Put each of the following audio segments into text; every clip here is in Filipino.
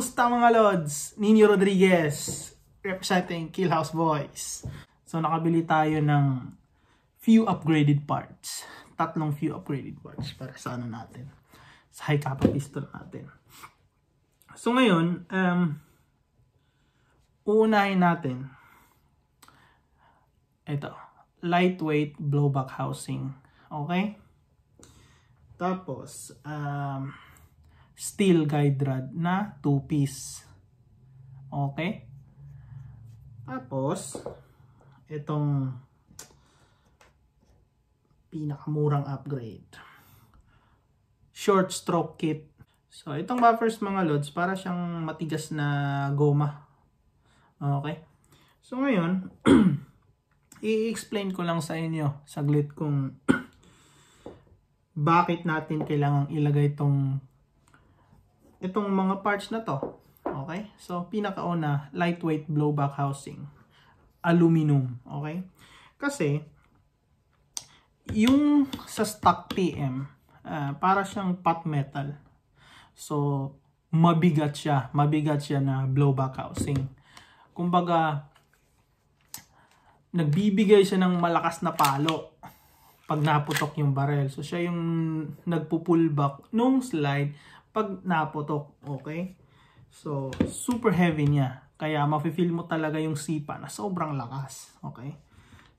Kumusta mga lods? Nini Rodriguez representing Killhouse Boys. So nakabili tayo ng few upgraded parts. Tatlong few upgraded parts para sa ano natin. Sa high kappa pistol natin. So ngayon, um, uunahin natin. Ito. Lightweight blowback housing. Okay? Tapos, um, steel guide rod na 2-piece. Okay? Tapos, itong pinakamurang upgrade. Short stroke kit. So, itong buffers mga lods, para siyang matigas na goma. Okay? So, ngayon, i-explain ko lang sa inyo saglit kung bakit natin kailangang ilagay itong itong mga parts na to. Okay? So, pinakauna, lightweight blowback housing. Aluminum. Okay? Kasi, yung sa stock PM, uh, ah, para siyang pot metal. So, mabigat siya. Mabigat siya na blowback housing. Kumbaga, nagbibigay siya ng malakas na palo pag naputok yung barrel. So, siya yung nagpo-pull back nung slide pag napotok, Okay? So, super heavy niya. Kaya mafe-feel mo talaga yung sipa na sobrang lakas. Okay?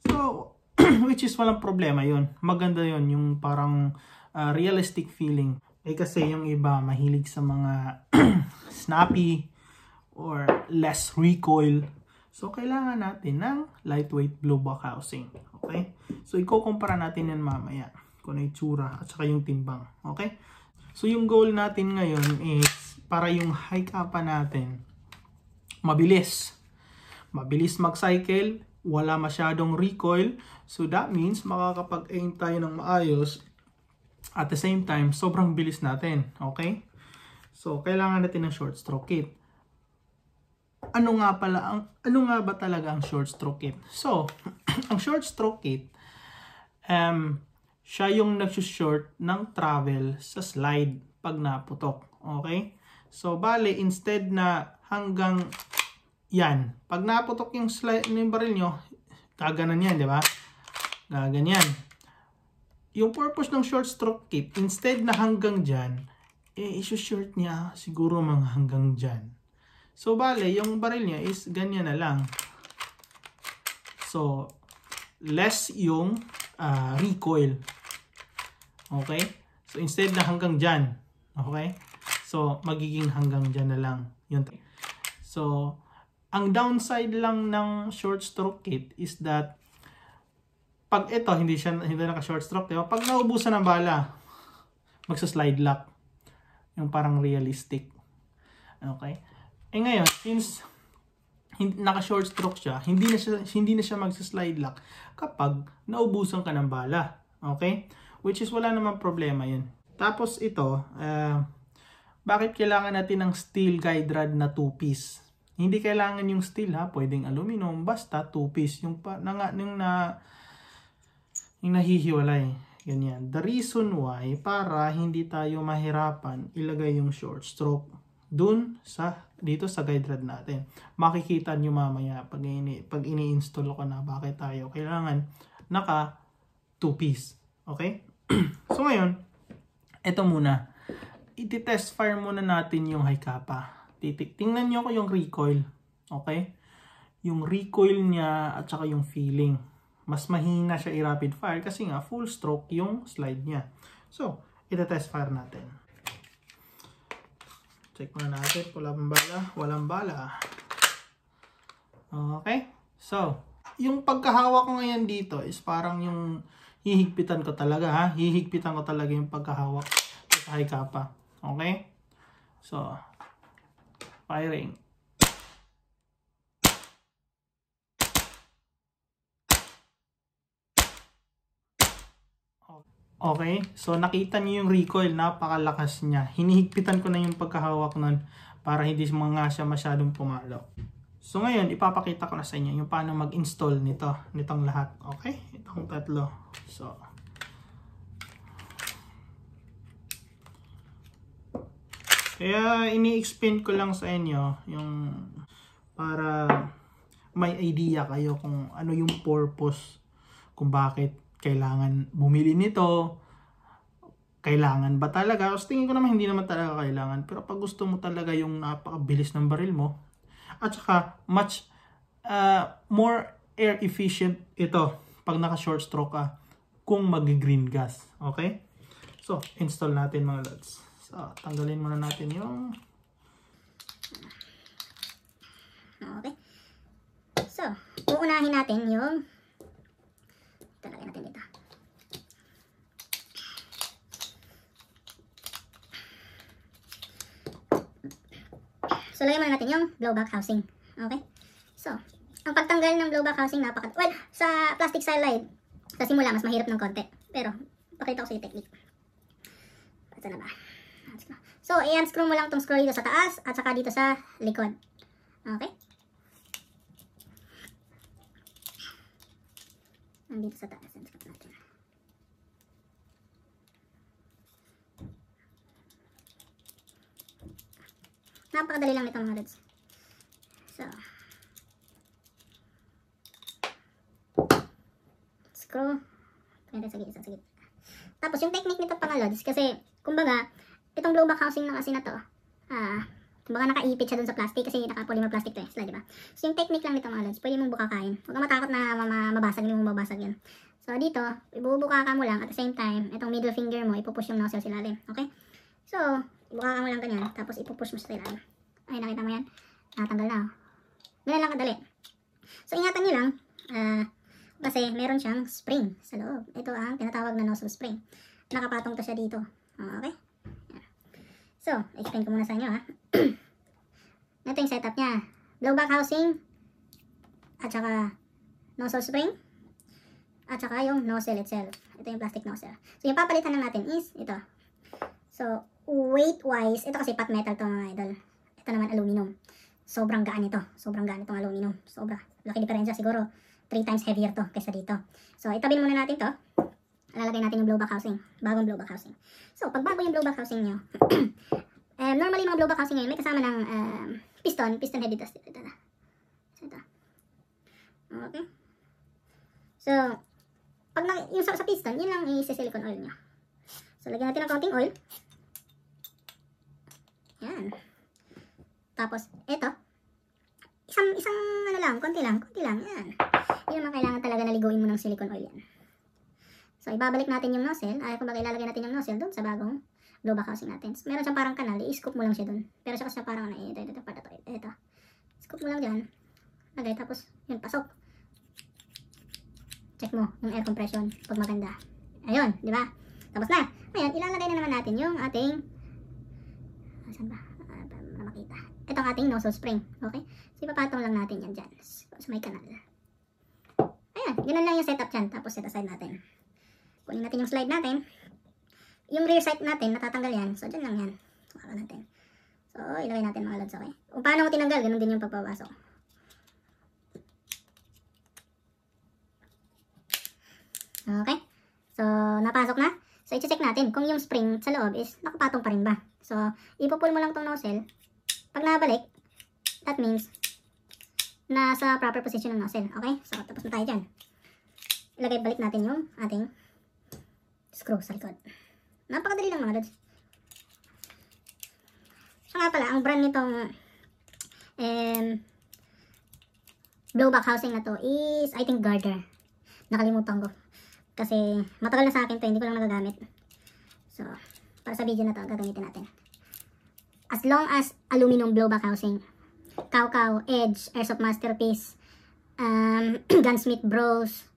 So, which is walang problema yon Maganda yon yung parang uh, realistic feeling. Eh kasi yung iba mahilig sa mga snappy or less recoil. So, kailangan natin ng lightweight blowback housing. Okay? So, ikukumpara natin yan mamaya. Kung ano itsura at saka yung timbang. Okay? So yung goal natin ngayon is para yung hike up natin mabilis. Mabilis mag-cycle, wala masyadong recoil. So that means makakapag-aim tayo ng maayos. At the same time, sobrang bilis natin. Okay? So kailangan natin ng short stroke kit. Ano nga pala ang ano nga ba talaga ang short stroke kit? So, ang short stroke kit um siya yung nagsushort ng travel sa slide pag naputok. Okay? So, bale, instead na hanggang yan. Pag naputok yung slide ng baril nyo, gaganan yan, di ba? Gaganyan. Yung purpose ng short stroke kick, instead na hanggang dyan, eh, isu-short niya siguro mga hanggang dyan. So, bale, yung baril niya is ganyan na lang. So, less yung uh, recoil. Okay? So, instead na hanggang dyan. Okay? So, magiging hanggang dyan na lang. Yun. So, ang downside lang ng short stroke kit is that pag ito, hindi siya hindi naka short stroke, diba? pag naubusan ng bala, magsa-slide lock. Yung parang realistic. Okay? Eh ngayon, since naka short stroke siya, hindi na siya, hindi na siya magsa-slide lock kapag naubusan ka ng bala. Okay? Which is wala namang problema yun. Tapos ito, uh, bakit kailangan natin ng steel guide rod na 2-piece? Hindi kailangan yung steel ha, pwedeng aluminum, basta 2-piece. Yung, pa, na, yung, na, yung nahihiwalay. Ganyan. The reason why, para hindi tayo mahirapan, ilagay yung short stroke dun sa dito sa guide rod natin. Makikita nyo mamaya pag, ini, pag ini-install ko na bakit tayo kailangan naka 2-piece. Okay? so ngayon, ito muna. Iti-test fire muna natin yung Haikapa. kappa. tingnan nyo ko yung recoil. Okay? Yung recoil niya at saka yung feeling. Mas mahina siya i-rapid fire kasi nga full stroke yung slide niya. So, iti-test fire natin. Check muna natin. Walang bala. Walang bala. Okay. So, yung pagkahawa ko ngayon dito is parang yung hihigpitan ko talaga ha. Hihigpitan ko talaga yung pagkahawak sa high kappa. Okay? So, firing. Okay? So, nakita niyo yung recoil. Napakalakas niya. Hinihigpitan ko na yung pagkahawak nun para hindi mga siya masyadong pumalo. So, ngayon, ipapakita ko na sa inyo yung paano mag-install nito. Nitong lahat. Okay? Itong tatlo. So, kaya ini-explain ko lang sa inyo yung para may idea kayo kung ano yung purpose kung bakit kailangan bumili nito, kailangan ba talaga? Kasi tingin ko naman hindi naman talaga kailangan. Pero pag gusto mo talaga yung napakabilis ng baril mo, at saka much uh, more air efficient ito pag naka short stroke ka kung mag-green gas. Okay? So, install natin mga lads. So, tanggalin muna natin yung Okay. So, uunahin natin yung So, lagyan muna natin yung blowback housing. Okay? So, ang pagtanggal ng blowback housing napaka... Well, sa plastic salide, sa simula, mas mahirap ng konti. Pero, pakita ko sa yung technique. Ito na ba? So, i-unscrew mo lang tong screw dito sa taas at saka dito sa likod. Okay? Nandito sa taas. Napakadali lang nito mga dudes. So, screw. Pwede, sige, isa, sige. Tapos, yung technique nito pang lods, ano, kasi, kumbaga, itong blowback housing ng kasi na to, ah, kumbaga nakaipit siya dun sa plastic kasi naka-polymer plastic to eh, sila, ba? So, yung technique lang nito mga lods, pwede mong bukakain. Huwag kang matakot na mabasag, hindi mong mabasag yun. So, dito, ibubuka ka mo lang at the same time, itong middle finger mo, ipupush yung nozzle sila din, okay? So, Bukakan mo lang ganyan, tapos ipupush mo sa kailangan. Ay, nakita mo yan? Natanggal ah, na. Oh. lang kadali. So, ingatan nyo lang, uh, kasi meron siyang spring sa loob. Ito ang tinatawag na nozzle spring. Nakapatong to siya dito. Ah, okay? So, explain ko muna sa inyo ha. Ito yung setup niya. Blowback housing, at saka nozzle spring, at saka yung nozzle itself. Ito yung plastic nozzle. So, yung papalitan lang natin is ito. So, weight-wise, ito kasi pot metal to mga idol. Ito naman aluminum. Sobrang gaan ito. Sobrang gaan itong aluminum. Sobra. Laki diferensya siguro. 3 times heavier to kaysa dito. So, itabi muna natin to. Lalagay natin yung blowback housing. Bagong blowback housing. So, pag bago yung blowback housing nyo, um, normally mga blowback housing ngayon, may kasama ng um, piston. Piston head dito. Ito. Ito. Okay. So, pag na, yung sa, sa piston, yun lang i-silicone oil nyo. So, lagyan natin ng konting oil. Yan. Tapos, ito. Isang, isang, ano lang, konti lang, konti lang. Yan. Hindi ang kailangan talaga naligoin mo ng silicone oil yan. So, ibabalik natin yung nozzle. Ay, kung kumbaga ilalagay natin yung nozzle doon sa bagong glow housing natin. So, meron siyang parang kanal. I-scoop mo lang siya doon. Pero saka siya parang ano, eh, ito, ito, ito, ito, Scoop mo lang dyan. Lagay, tapos, yun, pasok. Check mo yung air compression pag maganda. Ayun, di ba? Tapos na. Ayun, ilalagay na naman natin yung ating Saan ba? Uh, para makita. Ito ang ating nozzle spring. Okay? So, ipapatong lang natin yan dyan. So, may kanal. Ayan. Ganun lang yung setup dyan. Tapos, set aside natin. Kunin natin yung slide natin. Yung rear sight natin, natatanggal yan. So, dyan lang yan. Wala natin. So, ilagay natin mga lods. Okay? Kung paano ko tinanggal, ganun din yung pagpapasok. Okay? So, napasok na. So, i-check natin kung yung spring sa loob is nakapatong pa rin ba. So, ipopull mo lang tong nozzle. Pag nabalik, that means nasa proper position ng nozzle. Okay? So, tapos na tayo dyan. Ilagay balik natin yung ating screw sa likod. Napakadali lang mga lods. So nga pala, ang brand nitong um, blowback housing na to is, I think, Garter. Nakalimutan ko. Kasi, matagal na sa akin to, hindi ko lang nagagamit. So, para sa video na to, gagamitin natin. As long as aluminum blowback housing, Kaukau, Edge, Airsoft Masterpiece, um, Gunsmith Bros,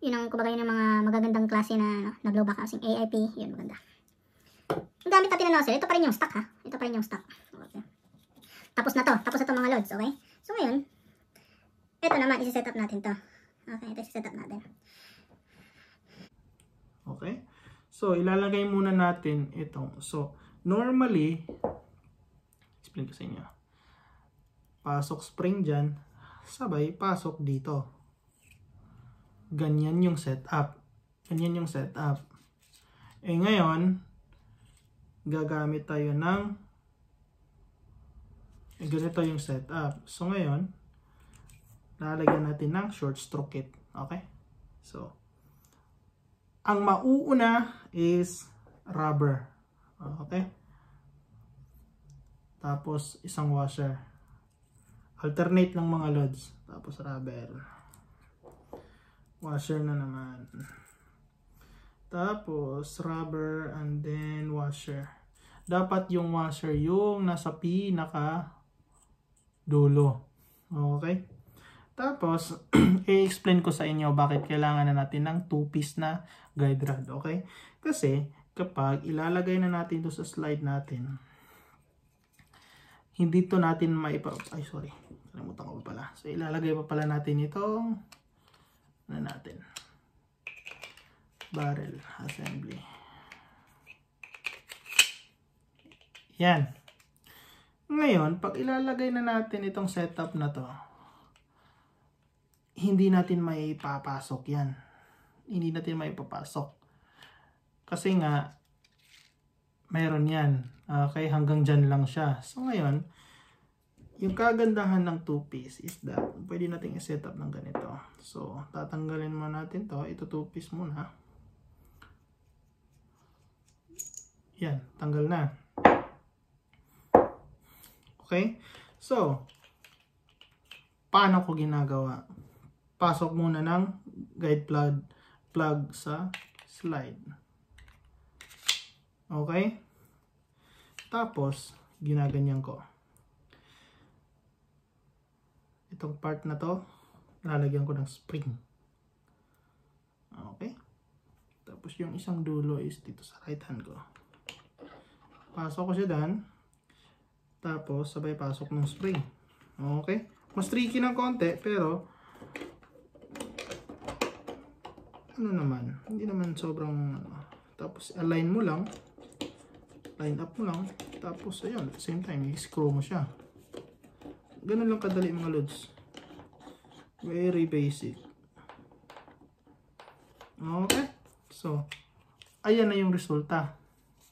yun ang kumbaga yun ang mga magagandang klase na, ano, na blowback housing, AIP, yun maganda. Ang gamit natin na nozzle, ito pa rin yung stock ha, ito pa rin yung stock. Okay. Tapos na to, tapos na to mga loads, okay? So ngayon, ito naman, isi-set up natin to. Okay, ito isi-set up natin. Okay. So, ilalagay muna natin itong. So, normally, explain ko sa inyo. Pasok spring dyan, sabay pasok dito. Ganyan yung setup. Ganyan yung setup. Eh ngayon, gagamit tayo ng eh, ganito yung setup. So ngayon, lalagyan natin ng short stroke kit. Okay? So, ang mauuna is rubber. Okay? Tapos isang washer. Alternate lang mga lods. Tapos rubber. Washer na naman. Tapos rubber and then washer. Dapat yung washer yung nasa pinaka dulo. Okay? Tapos, i-explain ko sa inyo bakit kailangan na natin ng 2 piece na guide rod. Okay? Kasi kapag ilalagay na natin ito sa slide natin, hindi to natin maipa... Ay, sorry. Kalimutan ko pa pala. So, ilalagay pa pala natin itong na ano natin. Barrel assembly. Yan. Ngayon, pag ilalagay na natin itong setup na to, hindi natin may papasok yan hindi natin may papasok. Kasi nga, meron yan. Okay, ah, hanggang dyan lang siya. So ngayon, yung kagandahan ng two-piece is that pwede nating i-set up ng ganito. So, tatanggalin mo natin to. Ito two-piece muna. Yan, tanggal na. Okay? So, paano ko ginagawa? Pasok muna ng guide plug plug sa slide. Okay? Tapos, ginaganyan ko. Itong part na to, lalagyan ko ng spring. Okay? Tapos yung isang dulo is dito sa right hand ko. Pasok ko siya dan. Tapos, sabay pasok ng spring. Okay? Mas tricky ng konti, pero ano naman, hindi naman sobrang ano. Tapos align mo lang. Line up mo lang. Tapos ayun, same time, i-screw mo siya. Ganun lang kadali mga lods. Very basic. Okay. So, ayan na yung resulta.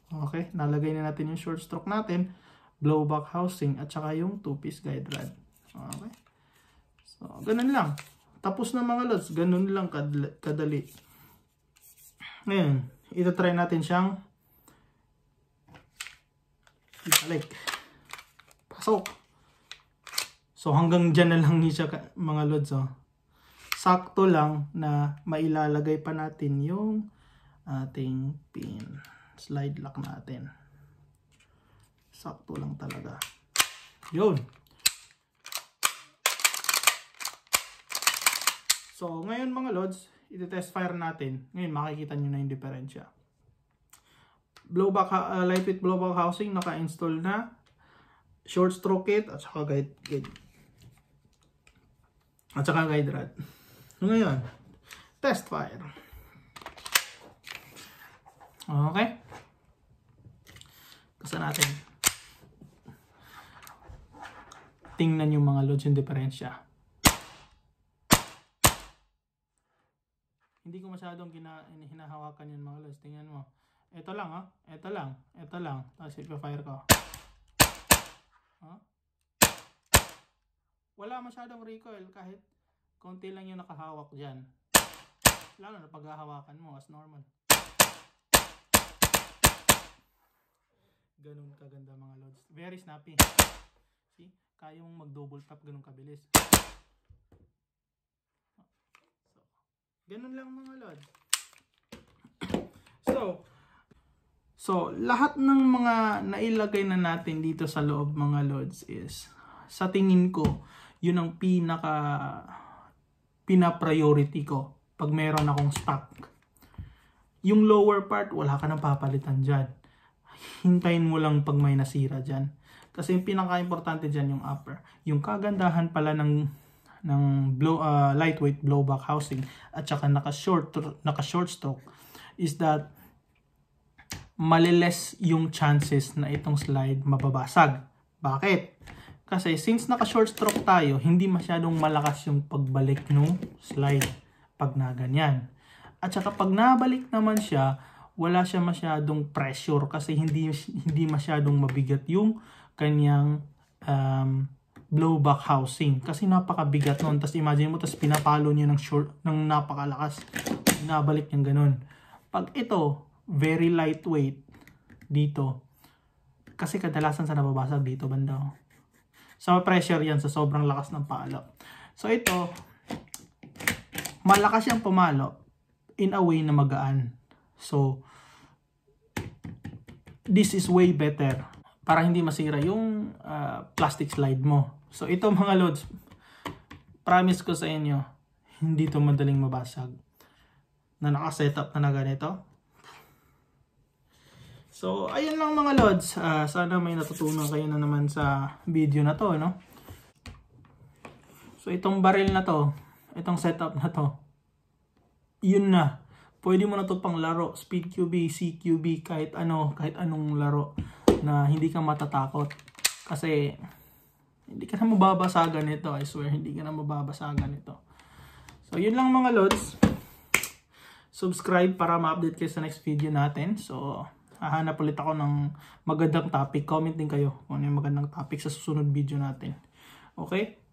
Okay, nalagay na natin yung short stroke natin, blowback housing at saka yung two-piece guide rod. Okay. So, ganun lang. Tapos na mga lods, ganun lang kadali. Ngayon, ito try natin siyang ibalik. Pasok. So hanggang dyan na lang siya mga lods. Oh. Sakto lang na mailalagay pa natin yung ating pin. Slide lock natin. Sakto lang talaga. Yun. So, ngayon mga lods, iti-test fire natin. Ngayon, makikita nyo na yung diferensya. Blowback, uh, lightweight blowback housing, naka-install na. Short stroke kit, at saka guide, guide. At saka guide rod. Ngayon, test fire. Okay. Kasi natin. Tingnan yung mga loads yung diferensya. Hindi ko masyadong gina, hinahawakan yan mga lods. Tingnan mo. Ito lang ha. Oh. Ito lang. Ito lang. Tapos ipa-fire ko. Ha? Oh. Wala masyadong recoil kahit konti lang yung nakahawak dyan. Lalo na paghahawakan mo as normal. Ganun kaganda mga lods. Very snappy. See? Kaya Kayong mag double tap ganun kabilis. Ganun lang mga lod. So, so lahat ng mga nailagay na natin dito sa loob mga lods is sa tingin ko, yun ang pinaka pina-priority ko pag meron akong stock. Yung lower part, wala ka nang papalitan dyan. Hintayin mo lang pag may nasira dyan. Kasi yung pinaka-importante dyan yung upper. Yung kagandahan pala ng ng blow, uh, lightweight blowback housing at saka naka-short naka-short stroke is that maliles yung chances na itong slide mababasag. Bakit? Kasi since naka-short stroke tayo, hindi masyadong malakas yung pagbalik ng slide pag naganyan. At saka pag nabalik naman siya, wala siya masyadong pressure kasi hindi hindi masyadong mabigat yung kanyang um, blowback housing kasi napakabigat noon tapos imagine mo tapos pinapalo niya ng short ng napakalakas nabalik niyang ganun pag ito very lightweight dito kasi kadalasan sa nababasag dito banda oh. sa so, pressure yan sa sobrang lakas ng palo so ito malakas siyang pumalo in a way na magaan so this is way better para hindi masira yung uh, plastic slide mo. So ito mga lods, promise ko sa inyo, hindi ito madaling mabasag. Na naka-setup na na ganito. So ayun lang mga lods, uh, sana may natutunan kayo na naman sa video na to, no? So itong barrel na to, itong setup na to, yun na. Pwede mo na to pang laro, speed QB, CQB, kahit ano, kahit anong laro na hindi ka matatakot. Kasi hindi ka na mababasagan ito. I swear, hindi ka na mababasagan ito. So, yun lang mga lods. Subscribe para ma-update kayo sa next video natin. So, hahanap ulit ako ng magandang topic. Comment din kayo kung ano yung magandang topic sa susunod video natin. Okay?